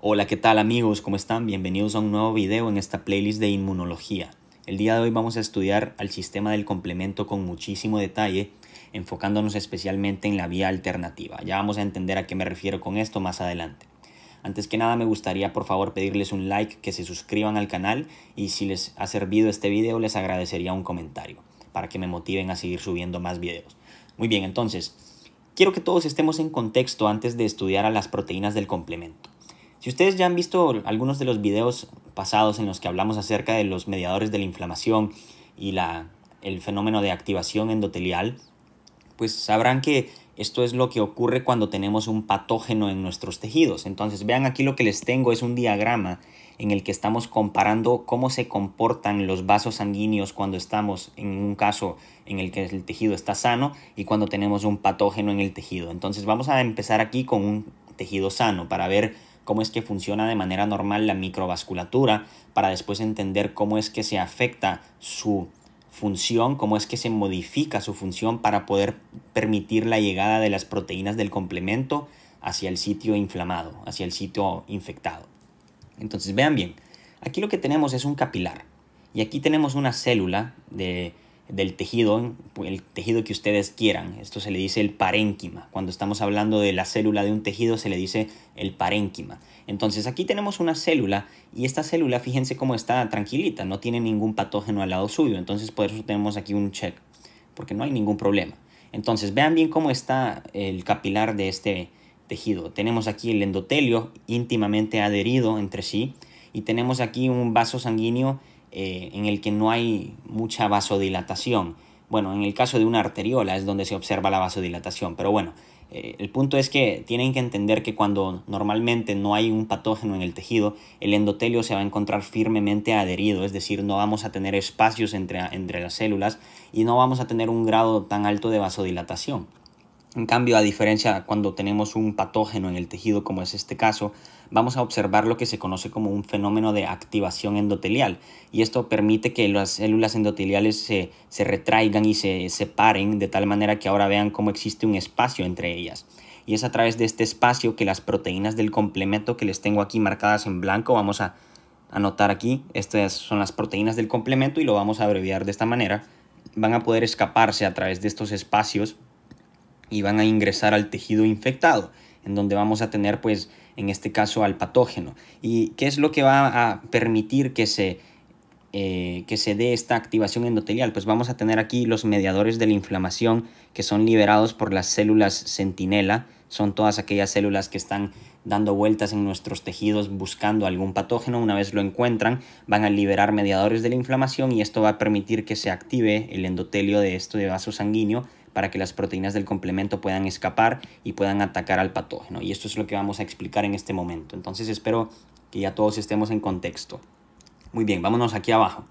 Hola, ¿qué tal amigos? ¿Cómo están? Bienvenidos a un nuevo video en esta playlist de inmunología. El día de hoy vamos a estudiar al sistema del complemento con muchísimo detalle, enfocándonos especialmente en la vía alternativa. Ya vamos a entender a qué me refiero con esto más adelante. Antes que nada me gustaría por favor pedirles un like, que se suscriban al canal y si les ha servido este video les agradecería un comentario para que me motiven a seguir subiendo más videos. Muy bien, entonces, quiero que todos estemos en contexto antes de estudiar a las proteínas del complemento. Si ustedes ya han visto algunos de los videos pasados en los que hablamos acerca de los mediadores de la inflamación y la, el fenómeno de activación endotelial, pues sabrán que esto es lo que ocurre cuando tenemos un patógeno en nuestros tejidos. Entonces vean aquí lo que les tengo es un diagrama en el que estamos comparando cómo se comportan los vasos sanguíneos cuando estamos en un caso en el que el tejido está sano y cuando tenemos un patógeno en el tejido. Entonces vamos a empezar aquí con un tejido sano para ver cómo es que funciona de manera normal la microvasculatura, para después entender cómo es que se afecta su función, cómo es que se modifica su función para poder permitir la llegada de las proteínas del complemento hacia el sitio inflamado, hacia el sitio infectado. Entonces vean bien, aquí lo que tenemos es un capilar y aquí tenemos una célula de del tejido, el tejido que ustedes quieran. Esto se le dice el parénquima. Cuando estamos hablando de la célula de un tejido se le dice el parénquima. Entonces aquí tenemos una célula y esta célula, fíjense cómo está tranquilita, no tiene ningún patógeno al lado suyo. Entonces por eso tenemos aquí un check, porque no hay ningún problema. Entonces vean bien cómo está el capilar de este tejido. Tenemos aquí el endotelio íntimamente adherido entre sí y tenemos aquí un vaso sanguíneo eh, en el que no hay mucha vasodilatación. Bueno, en el caso de una arteriola es donde se observa la vasodilatación, pero bueno, eh, el punto es que tienen que entender que cuando normalmente no hay un patógeno en el tejido, el endotelio se va a encontrar firmemente adherido, es decir, no vamos a tener espacios entre, entre las células y no vamos a tener un grado tan alto de vasodilatación. En cambio, a diferencia cuando tenemos un patógeno en el tejido, como es este caso, vamos a observar lo que se conoce como un fenómeno de activación endotelial y esto permite que las células endoteliales se, retraigan y se separen de tal manera que ahora vean cómo existe un espacio entre ellas y es a través de este espacio que las proteínas del complemento que les tengo aquí marcadas en blanco, vamos a anotar aquí, estas son las proteínas del complemento y lo vamos a abreviar de esta manera, van a poder escaparse a través de estos espacios y van a ingresar al tejido infectado, en donde vamos a tener pues en este caso al patógeno. ¿Y qué es lo que va a permitir que se, eh, que se dé esta activación endotelial? Pues vamos a tener aquí los mediadores de la inflamación que son liberados por las células sentinela. son todas aquellas células que están dando vueltas en nuestros tejidos buscando algún patógeno. Una vez lo encuentran, van a liberar mediadores de la inflamación y esto va a permitir que se active el endotelio de este vaso sanguíneo para que las proteínas del complemento puedan escapar y puedan atacar al patógeno. Y esto es lo que vamos a explicar en este momento. Entonces espero que ya todos estemos en contexto. Muy bien, vámonos aquí abajo.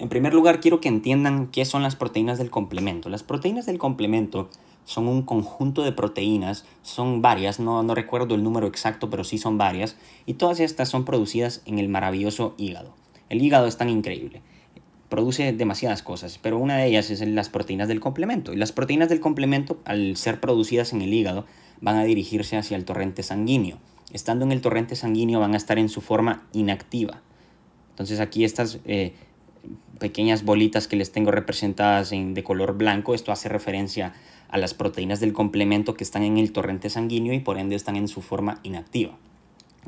En primer lugar, quiero que entiendan qué son las proteínas del complemento. Las proteínas del complemento son un conjunto de proteínas, son varias, no, no recuerdo el número exacto, pero sí son varias, y todas estas son producidas en el maravilloso hígado. El hígado es tan increíble produce demasiadas cosas, pero una de ellas es las proteínas del complemento. Y las proteínas del complemento, al ser producidas en el hígado, van a dirigirse hacia el torrente sanguíneo. Estando en el torrente sanguíneo van a estar en su forma inactiva. Entonces aquí estas eh, pequeñas bolitas que les tengo representadas de color blanco, esto hace referencia a las proteínas del complemento que están en el torrente sanguíneo y por ende están en su forma inactiva.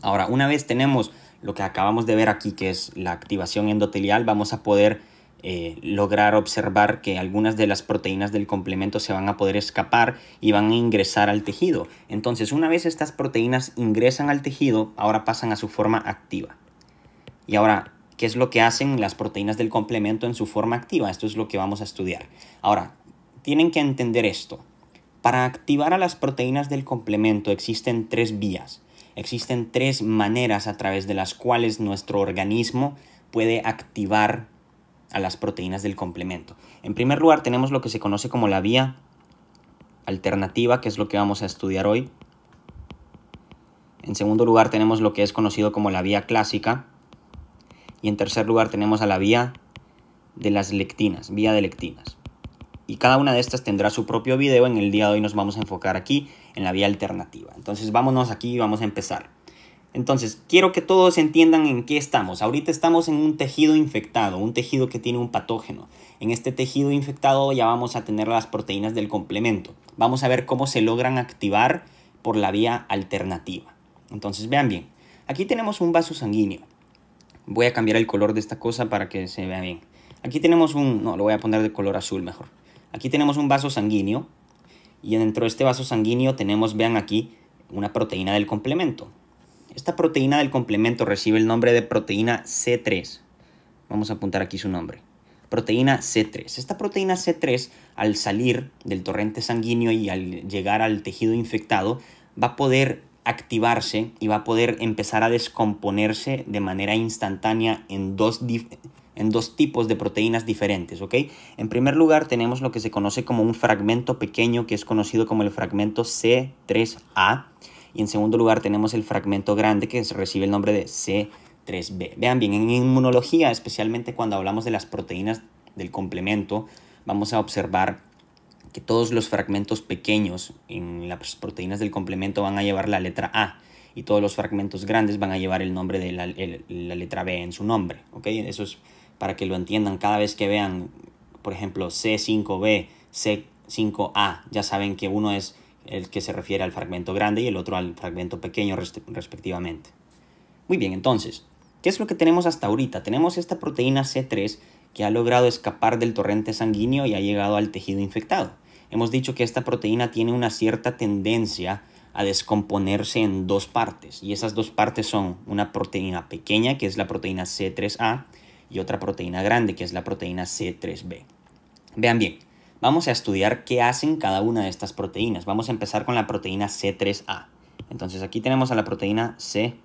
Ahora, una vez tenemos lo que acabamos de ver aquí, que es la activación endotelial, vamos a poder eh, lograr observar que algunas de las proteínas del complemento se van a poder escapar y van a ingresar al tejido. Entonces, una vez estas proteínas ingresan al tejido, ahora pasan a su forma activa. Y ahora, ¿qué es lo que hacen las proteínas del complemento en su forma activa? Esto es lo que vamos a estudiar. Ahora, tienen que entender esto. Para activar a las proteínas del complemento existen tres vías. Existen tres maneras a través de las cuales nuestro organismo puede activar a las proteínas del complemento. En primer lugar, tenemos lo que se conoce como la vía alternativa, que es lo que vamos a estudiar hoy. En segundo lugar, tenemos lo que es conocido como la vía clásica. Y en tercer lugar, tenemos a la vía de las lectinas, vía de lectinas. Y cada una de estas tendrá su propio video. En el día de hoy nos vamos a enfocar aquí en la vía alternativa. Entonces, vámonos aquí y vamos a empezar. Entonces, quiero que todos entiendan en qué estamos. Ahorita estamos en un tejido infectado, un tejido que tiene un patógeno. En este tejido infectado ya vamos a tener las proteínas del complemento. Vamos a ver cómo se logran activar por la vía alternativa. Entonces, vean bien. Aquí tenemos un vaso sanguíneo. Voy a cambiar el color de esta cosa para que se vea bien. Aquí tenemos un... No, lo voy a poner de color azul mejor. Aquí tenemos un vaso sanguíneo. Y dentro de este vaso sanguíneo tenemos, vean aquí, una proteína del complemento. Esta proteína del complemento recibe el nombre de proteína C3. Vamos a apuntar aquí su nombre. Proteína C3. Esta proteína C3, al salir del torrente sanguíneo y al llegar al tejido infectado, va a poder activarse y va a poder empezar a descomponerse de manera instantánea en dos, en dos tipos de proteínas diferentes, ¿ok? En primer lugar tenemos lo que se conoce como un fragmento pequeño que es conocido como el fragmento C3A y en segundo lugar tenemos el fragmento grande que recibe el nombre de C3b. Vean bien, en inmunología, especialmente cuando hablamos de las proteínas del complemento, vamos a observar que todos los fragmentos pequeños en las proteínas del complemento van a llevar la letra A y todos los fragmentos grandes van a llevar el nombre de la, letra B en su nombre. Eso es para que lo entiendan cada vez que vean, por ejemplo, C5B, C5A, ya saben que uno es el que se refiere al fragmento grande y el otro al fragmento pequeño respectivamente. Muy bien, entonces, ¿qué es lo que tenemos hasta ahorita? Tenemos esta proteína C3 que ha logrado escapar del torrente sanguíneo y ha llegado al tejido infectado. Hemos dicho que esta proteína tiene una cierta tendencia a descomponerse en dos partes, y esas dos partes son una proteína pequeña, que es la proteína C3A, y otra proteína grande, que es la proteína C3B. Vean bien, Vamos a estudiar qué hacen cada una de estas proteínas. Vamos a empezar con la proteína C3A. Entonces aquí tenemos a la proteína C3A.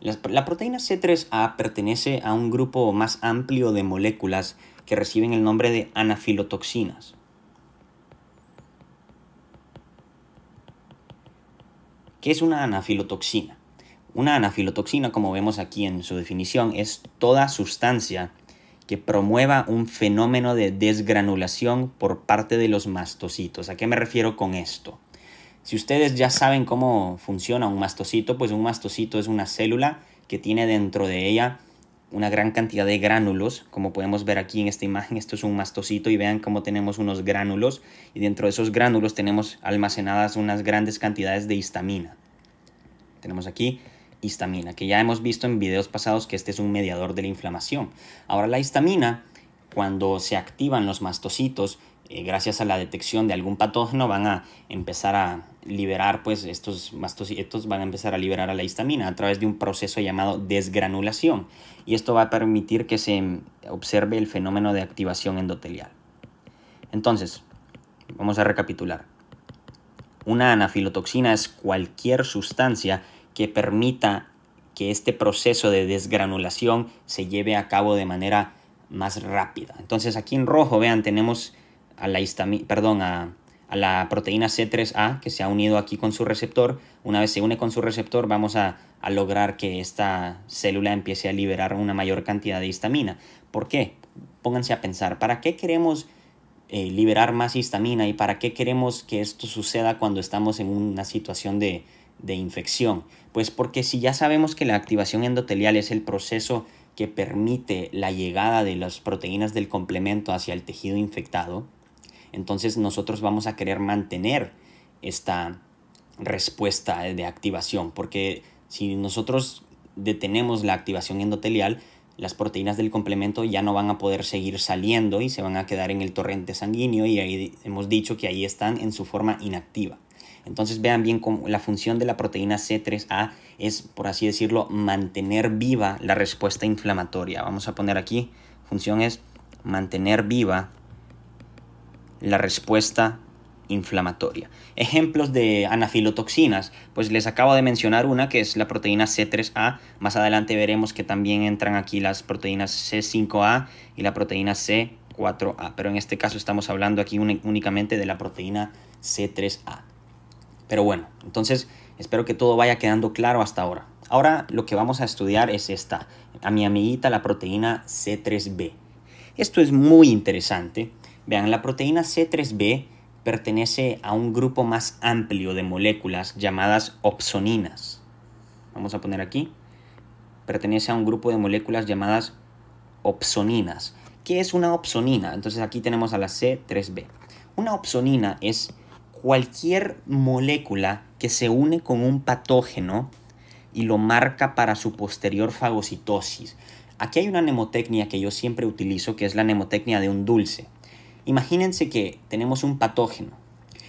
La, proteína C3A pertenece a un grupo más amplio de moléculas que reciben el nombre de anafilotoxinas. ¿Qué es una anafilotoxina? Una anafilotoxina, como vemos aquí en su definición, es toda sustancia que promueva un fenómeno de desgranulación por parte de los mastocitos. ¿A qué me refiero con esto? Si ustedes ya saben cómo funciona un mastocito, pues un mastocito es una célula que tiene dentro de ella una gran cantidad de gránulos, como podemos ver aquí en esta imagen, esto es un mastocito y vean cómo tenemos unos gránulos y dentro de esos gránulos tenemos almacenadas unas grandes cantidades de histamina. Tenemos aquí histamina, que ya hemos visto en videos pasados que este es un mediador de la inflamación. Ahora la histamina, cuando se activan los mastocitos, eh, gracias a la detección de algún patógeno, van a empezar a liberar, pues estos mastocitos van a empezar a liberar a la histamina a través de un proceso llamado desgranulación. Y esto va a permitir que se observe el fenómeno de activación endotelial. Entonces, vamos a recapitular. Una anafilotoxina es cualquier sustancia que permita que este proceso de desgranulación se lleve a cabo de manera más rápida. Entonces aquí en rojo, vean, tenemos a la, perdón, a, la proteína C3A que se ha unido aquí con su receptor. Una vez se une con su receptor, vamos a, lograr que esta célula empiece a liberar una mayor cantidad de histamina. ¿Por qué? Pónganse a pensar, ¿para qué queremos eh, liberar más histamina y para qué queremos que esto suceda cuando estamos en una situación de, de infección? Pues porque si ya sabemos que la activación endotelial es el proceso que permite la llegada de las proteínas del complemento hacia el tejido infectado, entonces nosotros vamos a querer mantener esta respuesta de activación, porque si nosotros detenemos la activación endotelial, las proteínas del complemento ya no van a poder seguir saliendo y se van a quedar en el torrente sanguíneo y ahí hemos dicho que ahí están en su forma inactiva. Entonces vean bien cómo la función de la proteína C3A es, por así decirlo, mantener viva la respuesta inflamatoria. Vamos a poner aquí, función es mantener viva la respuesta inflamatoria. Ejemplos de anafilotoxinas, pues les acabo de mencionar una que es la proteína C3A, más adelante veremos que también entran aquí las proteínas C5A y la proteína C4A, pero en este caso estamos hablando aquí únicamente de la proteína C3A. Pero bueno, entonces espero que todo vaya quedando claro hasta ahora. Ahora lo que vamos a estudiar es esta, a mi amiguita la proteína C3b. Esto es muy interesante. Vean, la proteína C3b pertenece a un grupo más amplio de moléculas llamadas opsoninas. Vamos a poner aquí. Pertenece a un grupo de moléculas llamadas opsoninas. ¿Qué es una opsonina? Entonces aquí tenemos a la C3b. Una opsonina es cualquier molécula que se une con un patógeno y lo marca para su posterior fagocitosis. Aquí hay una nemotecnia que yo siempre utilizo, que es la nemotecnia de un dulce. Imagínense que tenemos un patógeno.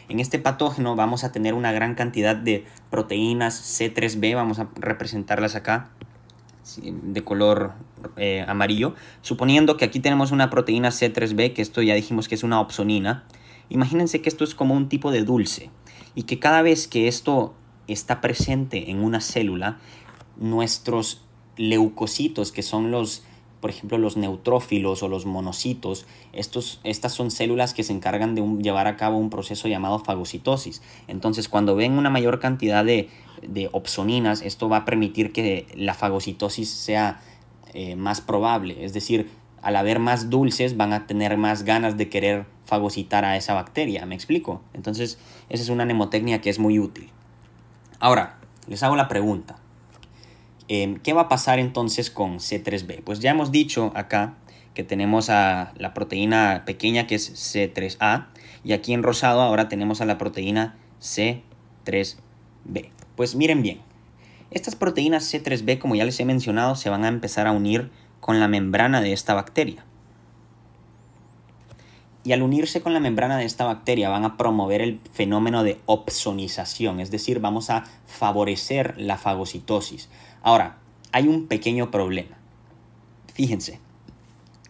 En este patógeno vamos a tener una gran cantidad de proteínas C3B, vamos a representarlas acá de color eh, amarillo. Suponiendo que aquí tenemos una proteína C3B, que esto ya dijimos que es una opsonina, Imagínense que esto es como un tipo de dulce y que cada vez que esto está presente en una célula, nuestros leucocitos, que son los, por ejemplo, los neutrófilos o los monocitos, estos, estas son células que se encargan de llevar a cabo un proceso llamado fagocitosis. Entonces, cuando ven una mayor cantidad de, de opsoninas, esto va a permitir que la fagocitosis sea eh, más probable, es decir, al haber más dulces van a tener más ganas de querer fagocitar a esa bacteria, ¿me explico? Entonces, esa es una mnemotecnia que es muy útil. Ahora, les hago la pregunta. Em, ¿Qué va a pasar entonces con C3B? Pues ya hemos dicho acá que tenemos a la proteína pequeña que es C3A y aquí en rosado ahora tenemos a la proteína C3B. Pues miren bien, estas proteínas C3B, como ya les he mencionado, se van a empezar a unir con la membrana de esta bacteria. Y al unirse con la membrana de esta bacteria van a promover el fenómeno de opsonización, es decir, vamos a favorecer la fagocitosis. Ahora, hay un pequeño problema. Fíjense,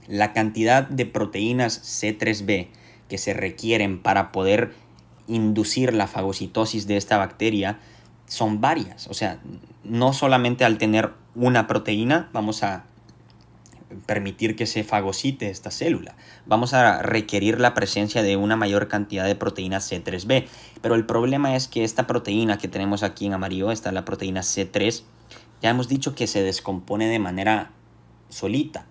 la cantidad de proteínas C3b que se requieren para poder inducir la fagocitosis de esta bacteria son varias. O sea, no solamente al tener una proteína vamos a permitir que se fagocite esta célula. Vamos a requerir la presencia de una mayor cantidad de proteína C3b, pero el problema es que esta proteína que tenemos aquí en amarillo, esta es la proteína C3, ya hemos dicho que se descompone de manera solita,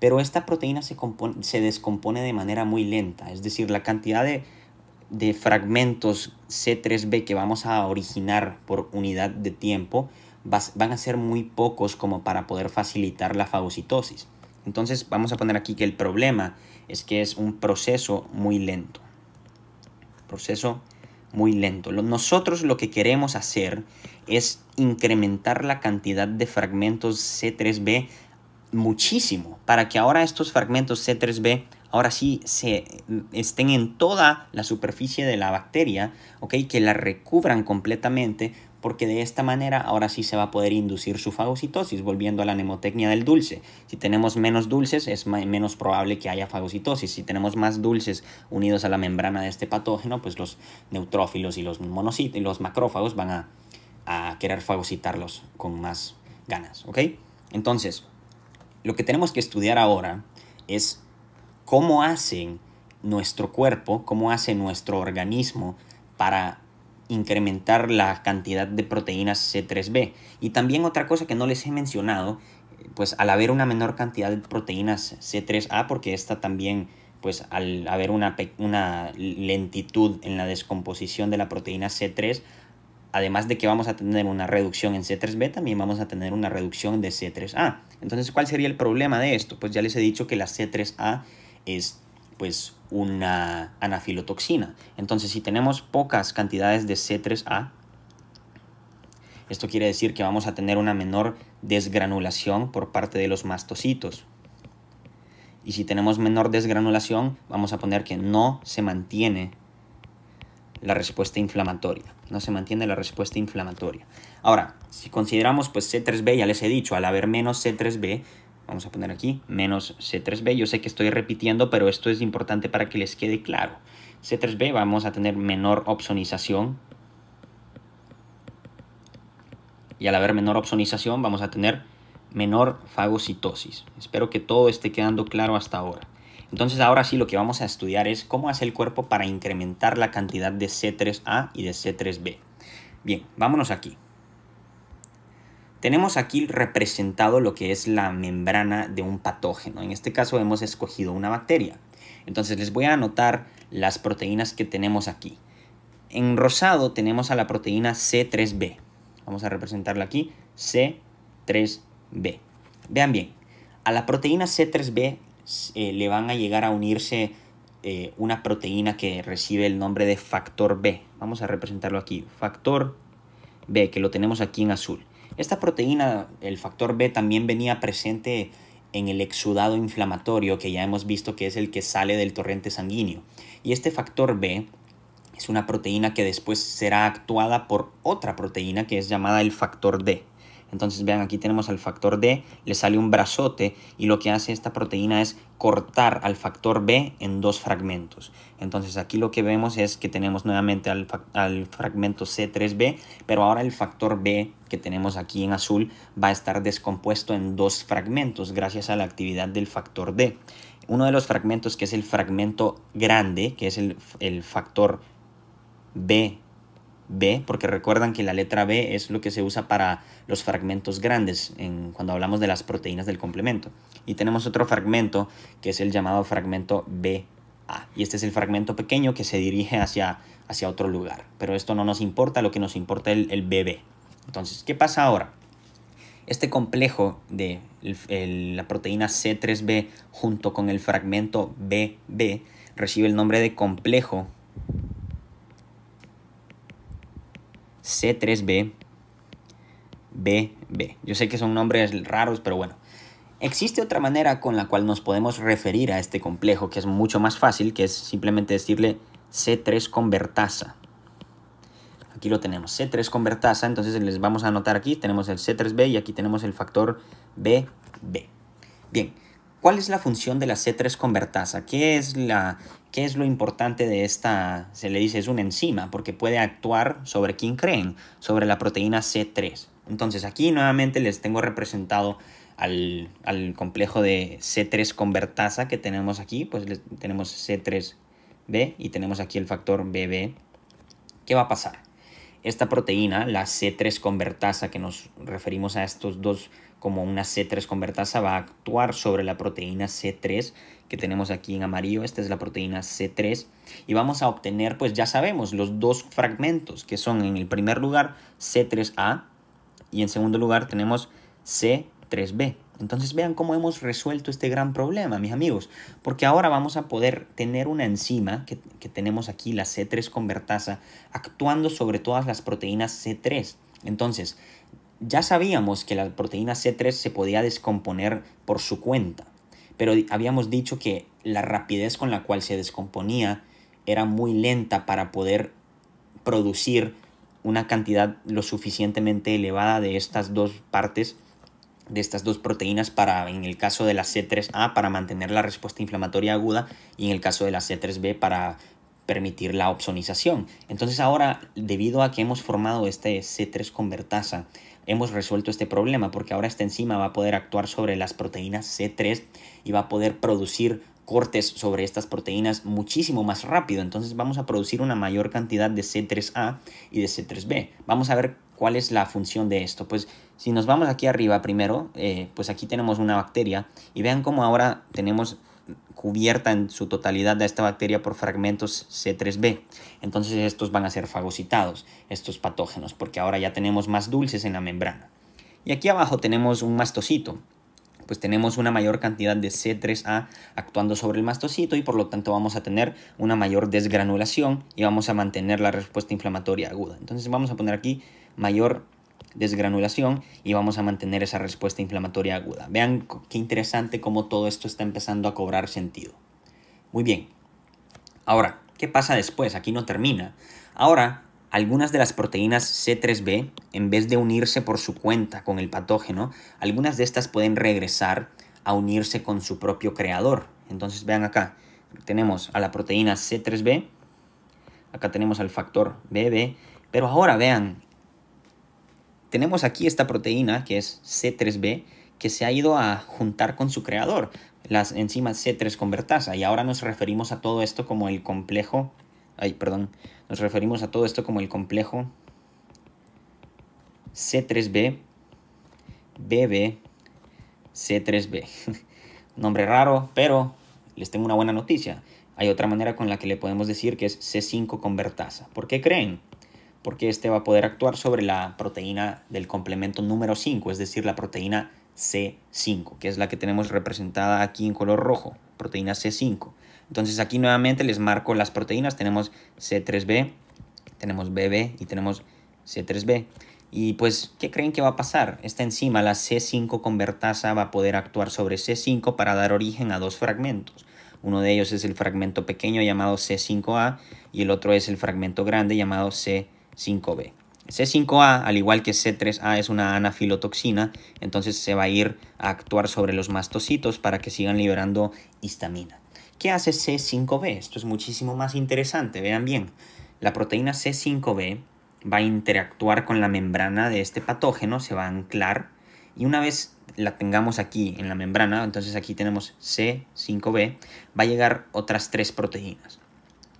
pero esta proteína se, compone, se descompone de manera muy lenta, es decir, la cantidad de fragmentos C3b que vamos a originar por unidad de tiempo van a ser muy pocos como para poder facilitar la fagocitosis. Entonces vamos a poner aquí que el problema es que es un proceso muy lento. Proceso muy lento. Nosotros lo que queremos hacer es incrementar la cantidad de fragmentos C3B muchísimo para que ahora estos fragmentos C3B ahora sí se estén en toda la superficie de la bacteria, okay, Que la recubran completamente porque de esta manera ahora sí se va a poder inducir su fagocitosis, volviendo a la nemotecnia del dulce. Si tenemos menos dulces, es menos probable que haya fagocitosis. Si tenemos más dulces unidos a la membrana de este patógeno, pues los neutrófilos y los monocitos y los macrófagos van a, querer fagocitarlos con más ganas, ¿ok? Entonces, lo que tenemos que estudiar ahora es cómo hacen nuestro cuerpo, cómo hace nuestro organismo para incrementar la cantidad de proteínas C3b. Y también otra cosa que no les he mencionado, pues al haber una menor cantidad de proteínas C3a, porque esta también, pues al haber una, una lentitud en la descomposición de la proteína C3, además de que vamos a tener una reducción en C3b, también vamos a tener una reducción de C3a. Entonces, ¿cuál sería el problema de esto? Pues ya les he dicho que la C3a es pues una anafilotoxina. Entonces, si tenemos pocas cantidades de C3A, esto quiere decir que vamos a tener una menor desgranulación por parte de los mastocitos. Y si tenemos menor desgranulación, vamos a poner que no se mantiene la respuesta inflamatoria. No se mantiene la respuesta inflamatoria. Ahora, si consideramos pues C3B, ya les he dicho, al haber menos C3B, Vamos a poner aquí menos C3B. Yo sé que estoy repitiendo, pero esto es importante para que les quede claro. C3B vamos a tener menor opsonización. Y al haber menor opsonización vamos a tener menor fagocitosis. Espero que todo esté quedando claro hasta ahora. Entonces ahora sí lo que vamos a estudiar es cómo hace el cuerpo para incrementar la cantidad de C3A y de C3B. Bien, vámonos aquí. Tenemos aquí representado lo que es la membrana de un patógeno. En este caso hemos escogido una bacteria. Entonces les voy a anotar las proteínas que tenemos aquí. En rosado tenemos a la proteína C3B. Vamos a representarla aquí, C3B. Vean bien, a la proteína C3B eh, le van a llegar a unirse eh, una proteína que recibe el nombre de factor B. Vamos a representarlo aquí, factor B, que lo tenemos aquí en azul. Esta proteína, el factor B, también venía presente en el exudado inflamatorio que ya hemos visto que es el que sale del torrente sanguíneo. Y este factor B es una proteína que después será actuada por otra proteína que es llamada el factor D. Entonces vean, aquí tenemos al factor D, le sale un brazote y lo que hace esta proteína es cortar al factor B en dos fragmentos. Entonces aquí lo que vemos es que tenemos nuevamente al, fragmento C3B, pero ahora el factor B que tenemos aquí en azul va a estar descompuesto en dos fragmentos gracias a la actividad del factor D. Uno de los fragmentos que es el fragmento grande, que es el, el factor B B, porque recuerdan que la letra B es lo que se usa para los fragmentos grandes cuando hablamos de las proteínas del complemento. Y tenemos otro fragmento que es el llamado fragmento BA. Y este es el fragmento pequeño que se dirige hacia, hacia otro lugar. Pero esto no nos importa, lo que nos importa es el, BB. Entonces, ¿qué pasa ahora? Este complejo de la proteína C3B junto con el fragmento BB recibe el nombre de complejo C3B BB. Yo sé que son nombres raros, pero bueno. Existe otra manera con la cual nos podemos referir a este complejo que es mucho más fácil, que es simplemente decirle C3 convertasa. Aquí lo tenemos, C3 convertasa, entonces les vamos a anotar aquí, tenemos el C3B y aquí tenemos el factor BB. Bien, ¿Cuál es la función de la C3 convertasa? ¿Qué es, la, ¿Qué es lo importante de esta? Se le dice es una enzima porque puede actuar sobre quién creen, sobre la proteína C3. Entonces aquí nuevamente les tengo representado al, complejo de C3 convertasa que tenemos aquí, pues tenemos C3B y tenemos aquí el factor BB. ¿Qué va a pasar? Esta proteína, la C3 convertasa que nos referimos a estos dos como una C3 convertasa va a actuar sobre la proteína C3 que tenemos aquí en amarillo, esta es la proteína C3 y vamos a obtener pues ya sabemos los dos fragmentos que son en el primer lugar C3A y en segundo lugar tenemos C3B. Entonces vean cómo hemos resuelto este gran problema, mis amigos, porque ahora vamos a poder tener una enzima que, tenemos aquí, la C3 convertasa, actuando sobre todas las proteínas C3. Entonces, ya sabíamos que la proteína C3 se podía descomponer por su cuenta, pero habíamos dicho que la rapidez con la cual se descomponía era muy lenta para poder producir una cantidad lo suficientemente elevada de estas dos partes, de estas dos proteínas para, en el caso de la C3A, para mantener la respuesta inflamatoria aguda y en el caso de la C3B para permitir la opsonización. Entonces ahora, debido a que hemos formado este C3 convertasa, hemos resuelto este problema porque ahora esta enzima va a poder actuar sobre las proteínas C3 y va a poder producir cortes sobre estas proteínas muchísimo más rápido. Entonces vamos a producir una mayor cantidad de C3A y de C3B. Vamos a ver cuál es la función de esto. Pues si nos vamos aquí arriba primero, eh, pues aquí tenemos una bacteria y vean cómo ahora tenemos cubierta en su totalidad de esta bacteria por fragmentos C3b. Entonces estos van a ser fagocitados, estos patógenos, porque ahora ya tenemos más dulces en la membrana. Y aquí abajo tenemos un mastocito, pues tenemos una mayor cantidad de C3A actuando sobre el mastocito y por lo tanto vamos a tener una mayor desgranulación y vamos a mantener la respuesta inflamatoria aguda. Entonces vamos a poner aquí mayor desgranulación y vamos a mantener esa respuesta inflamatoria aguda. Vean qué interesante cómo todo esto está empezando a cobrar sentido. Muy bien. Ahora, ¿qué pasa después? Aquí no termina. Ahora, algunas de las proteínas C3b, en vez de unirse por su cuenta con el patógeno, algunas de estas pueden regresar a unirse con su propio creador. Entonces vean acá, tenemos a la proteína C3b, acá tenemos al factor BB, pero ahora vean, tenemos aquí esta proteína que es C3B que se ha ido a juntar con su creador, las enzimas C3 convertasa, y ahora nos referimos a todo esto como el complejo, ay, perdón, nos referimos a todo esto como el complejo C3B, BB, C3B. Nombre raro, pero les tengo una buena noticia. Hay otra manera con la que le podemos decir que es C5 convertasa. ¿Por qué creen? porque este va a poder actuar sobre la proteína del complemento número 5, es decir, la proteína C5, que es la que tenemos representada aquí en color rojo, proteína C5. Entonces aquí nuevamente les marco las proteínas, tenemos C3B, tenemos BB y tenemos C3B. Y pues, ¿qué creen que va a pasar? Esta enzima, la C5 convertasa, va a poder actuar sobre C5 para dar origen a dos fragmentos. Uno de ellos es el fragmento pequeño llamado C5A y el otro es el fragmento grande llamado C5. 5B. C5A, al igual que C3A, es una anafilotoxina, entonces se va a ir a actuar sobre los mastocitos para que sigan liberando histamina. ¿Qué hace C5B? Esto es muchísimo más interesante, vean bien. La proteína C5B va a interactuar con la membrana de este patógeno, se va a anclar y una vez la tengamos aquí en la membrana, entonces aquí tenemos C5B, va a llegar otras tres proteínas.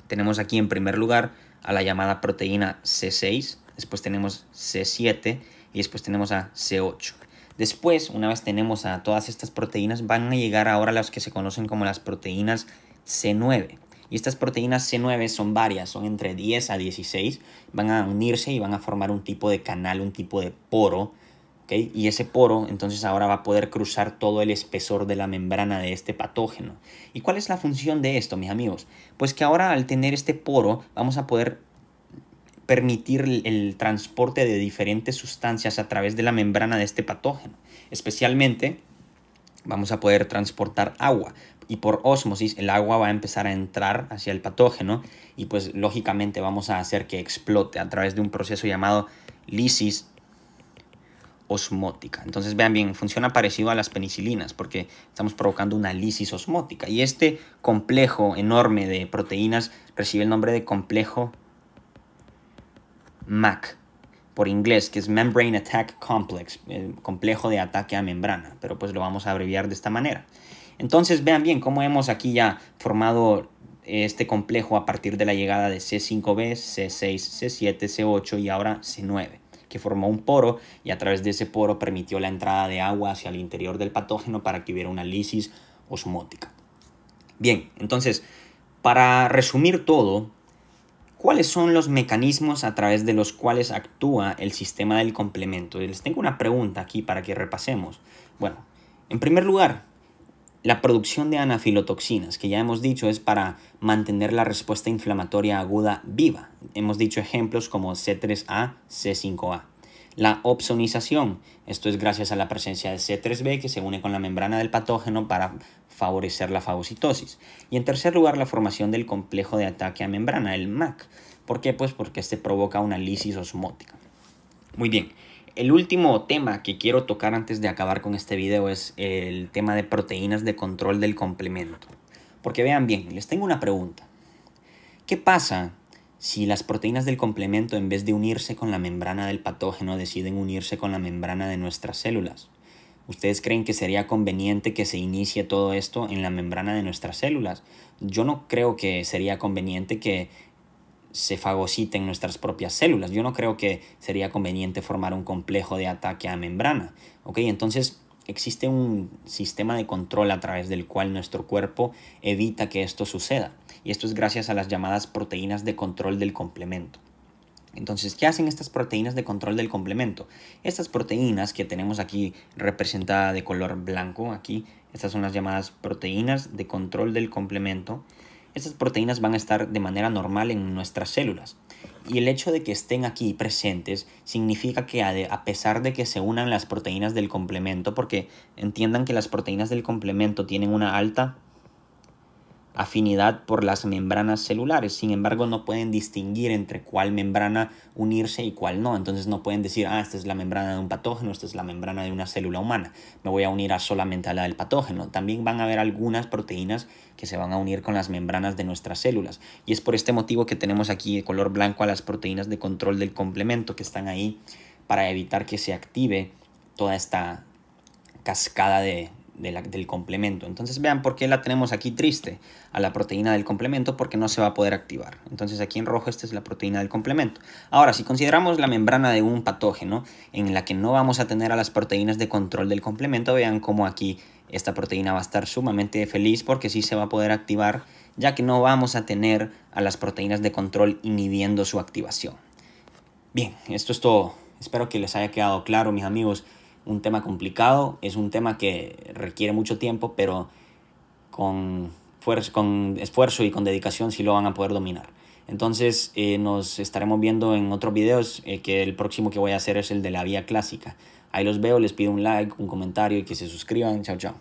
Tenemos aquí en primer lugar a la llamada proteína C6, después tenemos C7 y después tenemos a C8. Después, una vez tenemos a todas estas proteínas, van a llegar ahora las que se conocen como las proteínas C9. Y estas proteínas C9 son varias, son entre 10 a 16, van a unirse y van a formar un tipo de canal, un tipo de poro y ese poro entonces ahora va a poder cruzar todo el espesor de la membrana de este patógeno. ¿Y cuál es la función de esto, mis amigos? Pues que ahora al tener este poro vamos a poder permitir el transporte de diferentes sustancias a través de la membrana de este patógeno. Especialmente vamos a poder transportar agua y por ósmosis el agua va a empezar a entrar hacia el patógeno y pues lógicamente vamos a hacer que explote a través de un proceso llamado lisis osmótica. Entonces vean bien, funciona parecido a las penicilinas porque estamos provocando una lisis osmótica. Y este complejo enorme de proteínas recibe el nombre de complejo MAC, por inglés, que es Membrane Attack Complex, complejo de ataque a membrana, pero pues lo vamos a abreviar de esta manera. Entonces vean bien cómo hemos aquí ya formado este complejo a partir de la llegada de C5B, C6, C7, C8 y ahora C9 que formó un poro y a través de ese poro permitió la entrada de agua hacia el interior del patógeno para que hubiera una lisis osmótica. Bien, entonces, para resumir todo, ¿cuáles son los mecanismos a través de los cuales actúa el sistema del complemento? les tengo una pregunta aquí para que repasemos. Bueno, en primer lugar, la producción de anafilotoxinas, que ya hemos dicho es para mantener la respuesta inflamatoria aguda viva. Hemos dicho ejemplos como C3A, C5A. La opsonización, esto es gracias a la presencia de C3B que se une con la membrana del patógeno para favorecer la fagocitosis. Y en tercer lugar, la formación del complejo de ataque a membrana, el MAC. ¿Por qué? Pues porque este provoca una lisis osmótica. Muy bien, el último tema que quiero tocar antes de acabar con este video es el tema de proteínas de control del complemento. Porque vean bien, les tengo una pregunta. ¿Qué pasa si las proteínas del complemento en vez de unirse con la membrana del patógeno deciden unirse con la membrana de nuestras células? ¿Ustedes creen que sería conveniente que se inicie todo esto en la membrana de nuestras células? Yo no creo que sería conveniente que se fagociten nuestras propias células. Yo no creo que sería conveniente formar un complejo de ataque a membrana. Entonces existe un sistema de control a través del cual nuestro cuerpo evita que esto suceda. Y esto es gracias a las llamadas proteínas de control del complemento. Entonces, ¿qué hacen estas proteínas de control del complemento? Estas proteínas que tenemos aquí representada de color blanco, aquí, estas son las llamadas proteínas de control del complemento, estas proteínas van a estar de manera normal en nuestras células. Y el hecho de que estén aquí presentes significa que a pesar de que se unan las proteínas del complemento, porque entiendan que las proteínas del complemento tienen una alta afinidad por las membranas celulares. Sin embargo, no pueden distinguir entre cuál membrana unirse y cuál no. Entonces no pueden decir, ah, esta es la membrana de un patógeno, esta es la membrana de una célula humana. Me voy a unir solamente a la del patógeno. También van a haber algunas proteínas que se van a unir con las membranas de nuestras células. Y es por este motivo que tenemos aquí de color blanco a las proteínas de control del complemento que están ahí para evitar que se active toda esta cascada de, del complemento. Entonces vean por qué la tenemos aquí triste a la proteína del complemento porque no se va a poder activar. Entonces aquí en rojo esta es la proteína del complemento. Ahora, si consideramos la membrana de un patógeno en la que no vamos a tener a las proteínas de control del complemento, vean cómo aquí esta proteína va a estar sumamente feliz porque sí se va a poder activar ya que no vamos a tener a las proteínas de control inhibiendo su activación. Bien, esto es todo. Espero que les haya quedado claro, mis amigos un tema complicado, es un tema que requiere mucho tiempo, pero con, con esfuerzo y con dedicación sí lo van a poder dominar. Entonces eh, nos estaremos viendo en otros videos, eh, que el próximo que voy a hacer es el de la vía clásica. Ahí los veo, les pido un like, un comentario y que se suscriban. Chao, chao.